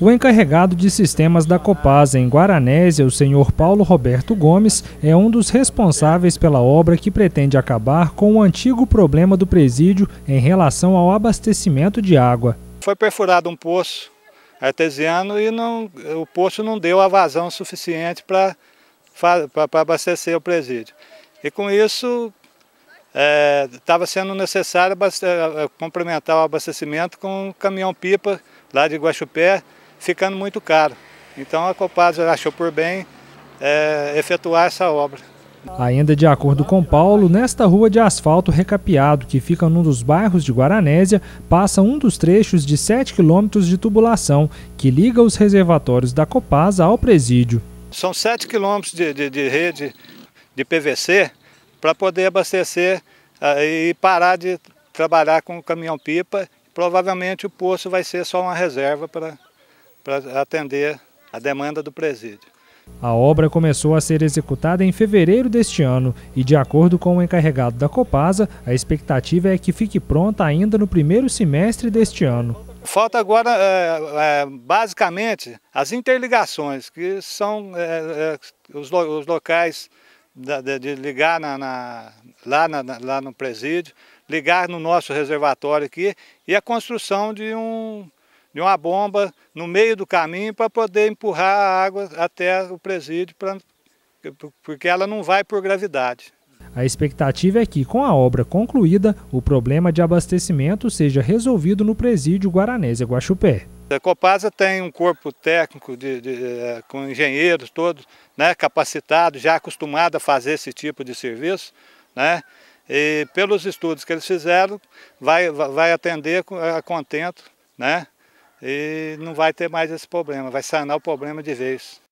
O encarregado de sistemas da Copasa em Guaranésia, é o senhor Paulo Roberto Gomes, é um dos responsáveis pela obra que pretende acabar com o antigo problema do presídio em relação ao abastecimento de água. Foi perfurado um poço artesiano e não, o poço não deu a vazão suficiente para abastecer o presídio. E com isso estava é, sendo necessário é, é, complementar o abastecimento com um caminhão-pipa lá de Guaxupé, ficando muito caro. Então a Copasa achou por bem é, efetuar essa obra. Ainda de acordo com Paulo, nesta rua de asfalto recapeado, que fica num dos bairros de Guaranésia, passa um dos trechos de 7 quilômetros de tubulação, que liga os reservatórios da Copasa ao presídio. São 7 quilômetros de, de, de rede de PVC para poder abastecer ah, e parar de trabalhar com o caminhão-pipa. Provavelmente o poço vai ser só uma reserva para, para atender a demanda do presídio. A obra começou a ser executada em fevereiro deste ano e, de acordo com o encarregado da Copasa, a expectativa é que fique pronta ainda no primeiro semestre deste ano. Falta agora, é, é, basicamente, as interligações, que são é, os, lo os locais de, de ligar na, na, lá, na, lá no presídio, ligar no nosso reservatório aqui e a construção de, um, de uma bomba no meio do caminho para poder empurrar a água até o presídio, pra, porque ela não vai por gravidade. A expectativa é que, com a obra concluída, o problema de abastecimento seja resolvido no presídio Guaranese Guaxupé. A Copasa tem um corpo técnico de, de, eh, com engenheiros todos né, capacitados, já acostumados a fazer esse tipo de serviço. Né, e pelos estudos que eles fizeram, vai, vai atender a eh, contento né, e não vai ter mais esse problema, vai sanar o problema de vez.